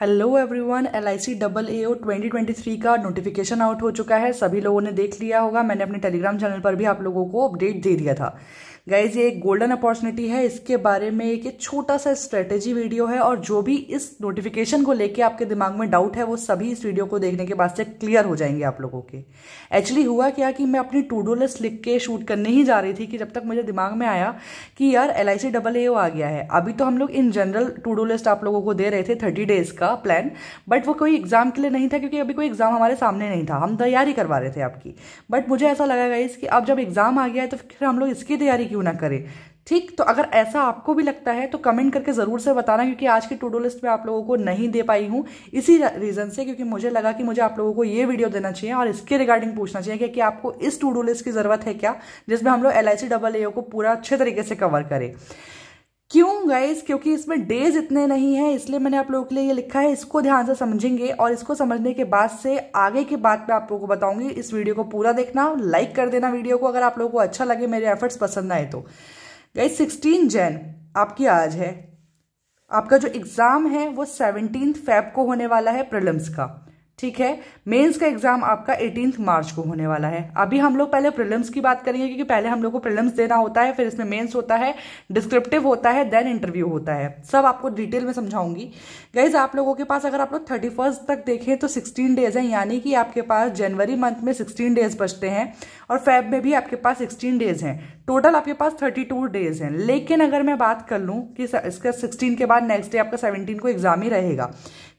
hello everyone L I C double A O twenty twenty three का notification out हो चुका है सभी लोगों ने देख लिया होगा मैंने अपने टेलीग्राम चैनल पर भी आप लोगों को अपडेट दे दिया था गाइज ये एक गोल्डन अपॉर्चुनिटी है इसके बारे में एक छोटा सा स्ट्रेटेजी वीडियो है और जो भी इस नोटिफिकेशन को लेके आपके दिमाग में डाउट है वो सभी इस वीडियो को देखने के बाद से क्लियर हो जाएंगे आप लोगों के एक्चुअली हुआ क्या कि मैं अपनी टू लिस्ट लिख के शूट करने ही जा रही थी कि जब तक मुझे दिमाग में आया कि यार एल डबल ए आ गया है अभी तो हम लोग इन जनरल टू लिस्ट आप लोगों को दे रहे थे थर्टी डेज का प्लान बट वो कोई एग्जाम के लिए नहीं था क्योंकि अभी कोई एग्जाम हमारे सामने नहीं था हम तैयारी करवा रहे थे आपकी बट मुझे ऐसा लगा गाइज कि अब जब एग्जाम आ गया है तो फिर हम लोग इसकी तैयारी क्यों ना करें ठीक तो अगर ऐसा आपको भी लगता है तो कमेंट करके ज़रूर से बताना क्योंकि आज की टू लिस्ट में आप लोगों को नहीं दे पाई हूँ इसी रीज़न से क्योंकि मुझे लगा कि मुझे आप लोगों को ये वीडियो देना चाहिए और इसके रिगार्डिंग पूछना चाहिए कि, आपको इस टूडो लिस्ट की ज़रूरत है क्या जिसमें हम लोग एल डबल को पूरा अच्छे तरीके से कवर करें क्यों गाइज क्योंकि इसमें डेज इतने नहीं है इसलिए मैंने आप लोगों के लिए ये लिखा है इसको ध्यान से समझेंगे और इसको समझने के बाद से आगे की बात मैं आप लोगों को बताऊंगी इस वीडियो को पूरा देखना लाइक कर देना वीडियो को अगर आप लोगों को अच्छा लगे मेरे एफर्ट्स पसंद आए तो गाइज सिक्सटीन जैन आपकी आज है आपका जो एग्ज़ाम है वो सेवनटीन फेब को होने वाला है प्रलम्स का ठीक है मेंस का एग्जाम आपका एटीन मार्च को होने वाला है अभी हम लोग पहले प्रिलिम्स की बात करेंगे क्योंकि पहले हम लोग को प्रिलिम्स देना होता है फिर इसमें मेंस होता है डिस्क्रिप्टिव होता है देन इंटरव्यू होता है सब आपको डिटेल में समझाऊंगी गाइज आप लोगों के पास अगर आप लोग थर्टी तक देखें तो सिक्सटीन डेज है यानी कि आपके पास जनवरी मंथ में सिक्सटीन डेज बचते हैं और फेब में भी आपके पास सिक्सटीन डेज हैं टोटल आपके पास थर्टी टू डेज हैं लेकिन अगर मैं बात कर लूँ कि इसका सिक्सटीन के बाद नेक्स्ट डे आपका सेवनटीन को एग्जाम ही रहेगा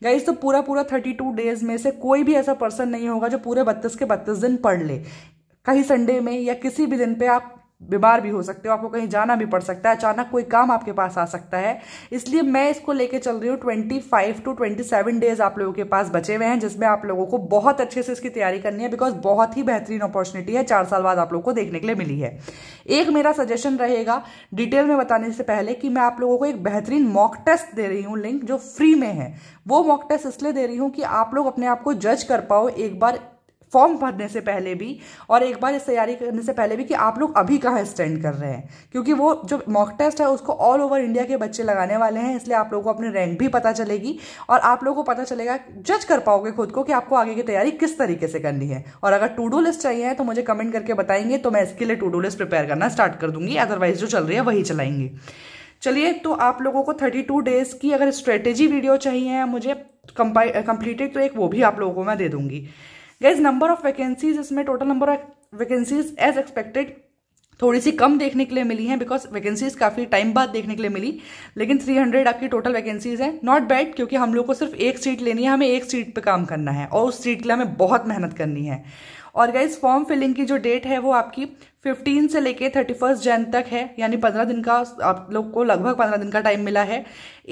गाइज तो पूरा पूरा थर्टी टू डेज में से कोई भी ऐसा पर्सन नहीं होगा जो पूरे बत्तीस के बत्तीस दिन पढ़ ले कहीं संडे में या किसी भी दिन पे आप बीमार भी हो सकते हो आपको कहीं जाना भी पड़ सकता है अचानक कोई काम आपके पास आ सकता है इसलिए मैं इसको लेके चल रही हूँ twenty five to twenty seven days आप लोगों के पास बचे हुए हैं जिसमें आप लोगों को बहुत अच्छे से इसकी तैयारी करनी है बिकॉज बहुत ही बेहतरीन अपॉर्चुनिटी है चार साल बाद आप लोग को देखने के लिए मिली है एक मेरा सजेशन रहेगा डिटेल में बताने से पहले कि मैं आप लोगों को एक बेहतरीन मॉक टेस्ट दे रही हूँ लिंक जो फ्री में है वो मॉक टेस्ट इसलिए दे रही हूँ कि आप लोग अपने आप को जज कर पाओ एक बार फॉर्म भरने से पहले भी और एक बार इस तैयारी करने से पहले भी कि आप लोग अभी कहाँ स्टैंड कर रहे हैं क्योंकि वो जो मॉक टेस्ट है उसको ऑल ओवर इंडिया के बच्चे लगाने वाले हैं इसलिए आप लोगों को अपनी रैंक भी पता चलेगी और आप लोगों को पता चलेगा जज कर पाओगे खुद को कि आपको आगे की तैयारी किस तरीके से करनी है और अगर टू डू लिस्ट चाहिए तो मुझे कमेंट करके बताएंगे तो मैं इसके लिए टू डू लिस्ट प्रिपेयर करना स्टार्ट कर दूंगी अदरवाइज जो चल रही है वही चलाएंगे चलिए तो आप लोगों को 32 डेज की अगर स्ट्रेटेजी वीडियो चाहिए मुझे कंप्लीटेड तो एक वो भी आप लोगों को मैं दे दूंगी गाइज नंबर ऑफ वैकेंसीज इसमें total number of vacancies as expected थोड़ी सी कम देखने के लिए मिली हैं बिकॉज वैकेंसीज काफ़ी टाइम बाद देखने के लिए मिली लेकिन 300 आपकी टोटल वैकेंसीज है नॉट बैड क्योंकि हम लोग को सिर्फ एक सीट लेनी है हमें एक सीट पे काम करना है और उस सीट के लिए हमें बहुत मेहनत करनी है और गाइज फॉर्म फिलिंग की जो डेट है वो आपकी फिफ्टीन से लेके थर्टी फर्स्ट जैन तक है यानी पंद्रह दिन का आप लोग को लगभग पंद्रह दिन का टाइम मिला है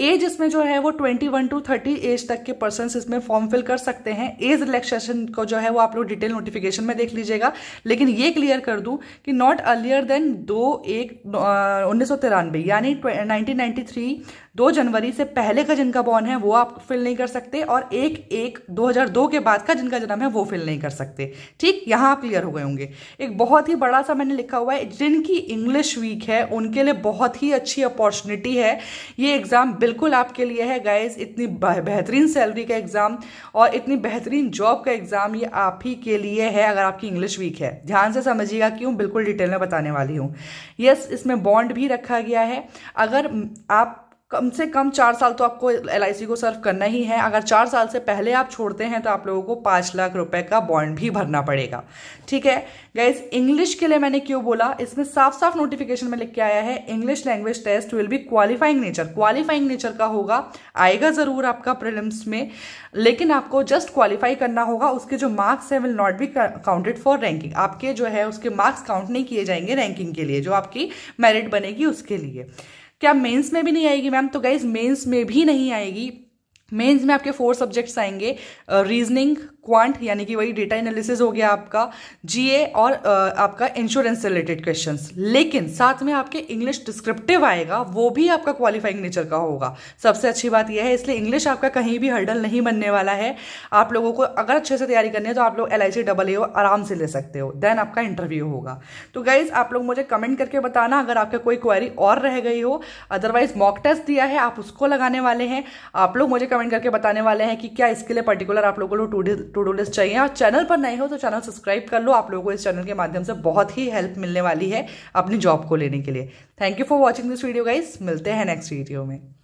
एज इसमें जो है वो twenty one to thirty age तक के पर्सन इसमें फॉर्म फिल कर सकते हैं एज रिलैक्सेशन को जो है वो आप लोग डिटेल नोटिफिकेशन में देख लीजिएगा लेकिन ये क्लियर कर दूं कि नॉट अर्लियर देन दो एक उन्नीस सौ तिरानवे यानी नाइनटीन थ्री दो जनवरी से पहले का जिनका बॉर्न है वो आप फिल नहीं कर सकते और एक एक 2002 के बाद का जिनका जन्म है वो फिल नहीं कर सकते ठीक यहाँ आप क्लियर हो गए होंगे एक बहुत ही बड़ा सा मैंने लिखा हुआ है जिनकी इंग्लिश वीक है उनके लिए बहुत ही अच्छी अपॉर्चुनिटी है ये एग्ज़ाम बिल्कुल आपके लिए है गाइज इतनी बेहतरीन सैलरी का एग्ज़ाम और इतनी बेहतरीन जॉब का एग्ज़ाम ये आप ही के लिए है अगर आपकी इंग्लिश वीक है ध्यान से समझिएगा क्यों बिल्कुल डिटेल में बताने वाली हूँ यस इसमें बॉन्ड भी रखा गया है अगर आप कम से कम चार साल तो आपको एल को सर्व करना ही है अगर चार साल से पहले आप छोड़ते हैं तो आप लोगों को पाँच लाख रुपए का बॉन्ड भी भरना पड़ेगा ठीक है गैस इंग्लिश के लिए मैंने क्यों बोला इसमें साफ साफ नोटिफिकेशन में लिख के आया है English language test will be qualifying nature qualifying nature का होगा आएगा ज़रूर आपका प्रिलिम्स में लेकिन आपको जस्ट क्वालिफाई करना होगा उसके जो मार्क्स है will not be counted for ranking आपके जो है उसके मार्क्स काउंट नहीं किए जाएंगे रैंकिंग के लिए जो आपकी मेरिट बनेगी उसके लिए क्या मेंस में भी नहीं आएगी मैम तो गाइज मेंस में भी नहीं आएगी मेंस में आपके फोर सब्जेक्ट्स आएंगे रीजनिंग क्वांट यानी कि वही डेटा एनालिसिस हो गया आपका जीए और uh, आपका इंश्योरेंस से रिलेटेड क्वेश्चन लेकिन साथ में आपके इंग्लिश डिस्क्रिप्टिव आएगा वो भी आपका क्वालिफाइंग नेचर का होगा सबसे अच्छी बात यह है इसलिए इंग्लिश आपका कहीं भी हर्डल नहीं बनने वाला है आप लोगों को अगर अच्छे से तैयारी करनी है तो आप लोग एल आई डबल ए आराम से ले सकते हो देन आपका इंटरव्यू होगा तो गाइज आप लोग मुझे कमेंट करके बताना अगर आपका कोई क्वारी और रह गई हो अदरवाइज मॉक टेस्ट दिया है आप उसको लगाने वाले हैं आप लोग मुझे कमेंट कमेंट करके बताने वाले हैं कि क्या इसके लिए पर्टिकुलर आप लोगों को टू डू लिस्ट चाहिए और चैनल पर नए हो तो चैनल सब्सक्राइब कर लो आप लोगों को इस चैनल के माध्यम से बहुत ही हेल्प मिलने वाली है अपनी जॉब को लेने के लिए thank you for watching this video guys मिलते हैं नेक्स्ट वीडियो में